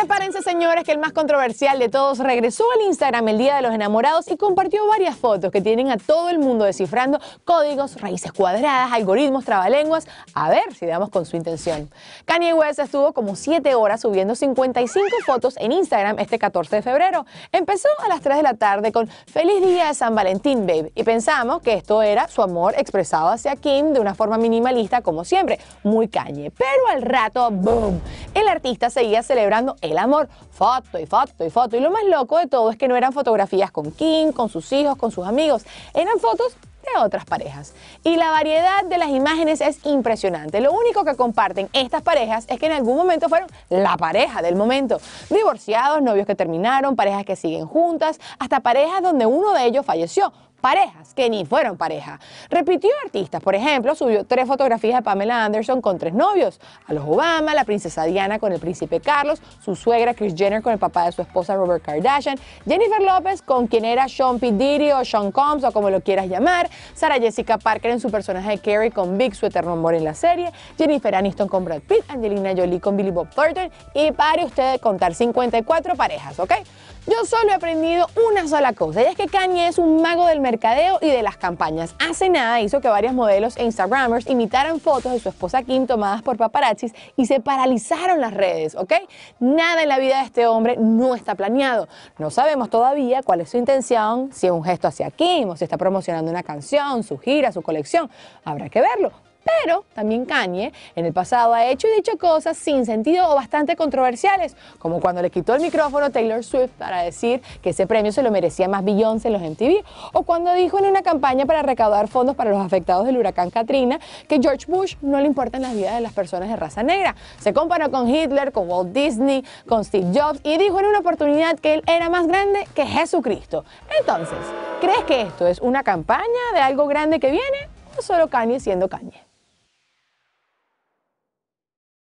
Prepárense señores que el más controversial de todos regresó al Instagram el Día de los Enamorados y compartió varias fotos que tienen a todo el mundo descifrando códigos, raíces cuadradas, algoritmos, trabalenguas, a ver si damos con su intención. Kanye West estuvo como 7 horas subiendo 55 fotos en Instagram este 14 de febrero. Empezó a las 3 de la tarde con Feliz Día de San Valentín, babe, y pensamos que esto era su amor expresado hacia Kim de una forma minimalista como siempre, muy Kanye. Pero al rato, boom, el artista seguía celebrando el amor, foto y foto y foto. Y lo más loco de todo es que no eran fotografías con Kim, con sus hijos, con sus amigos, eran fotos de otras parejas. Y la variedad de las imágenes es impresionante. Lo único que comparten estas parejas es que en algún momento fueron la pareja del momento. Divorciados, novios que terminaron, parejas que siguen juntas, hasta parejas donde uno de ellos falleció, parejas que ni fueron pareja. Repitió artistas, por ejemplo, subió tres fotografías de Pamela Anderson con tres novios, a los Obama, la princesa Diana con el príncipe Carlos, su suegra Kris Jenner con el papá de su esposa Robert Kardashian, Jennifer Lopez con quien era Sean P. Diddy o Sean Combs o como lo quieras llamar, Sara Jessica Parker en su personaje de Carrie con Big, su eterno amor en la serie, Jennifer Aniston con Brad Pitt, Angelina Jolie con Billy Bob Thornton y pare usted de contar 54 parejas, ¿ok? Yo solo he aprendido una sola cosa, y es que Kanye es un mago del mercadeo y de las campañas. Hace nada hizo que varios modelos e Instagramers imitaran fotos de su esposa Kim tomadas por paparazzis y se paralizaron las redes, ¿ok? Nada en la vida de este hombre no está planeado. No sabemos todavía cuál es su intención, si es un gesto hacia Kim o si está promocionando una canción, su gira, su colección. Habrá que verlo. Pero también Kanye en el pasado ha hecho y dicho cosas sin sentido o bastante controversiales, como cuando le quitó el micrófono a Taylor Swift para decir que ese premio se lo merecía más Beyoncé en los MTV, o cuando dijo en una campaña para recaudar fondos para los afectados del huracán Katrina que George Bush no le importan las vidas de las personas de raza negra. Se comparó con Hitler, con Walt Disney, con Steve Jobs y dijo en una oportunidad que él era más grande que Jesucristo. Entonces, ¿crees que esto es una campaña de algo grande que viene o solo Kanye siendo Kanye?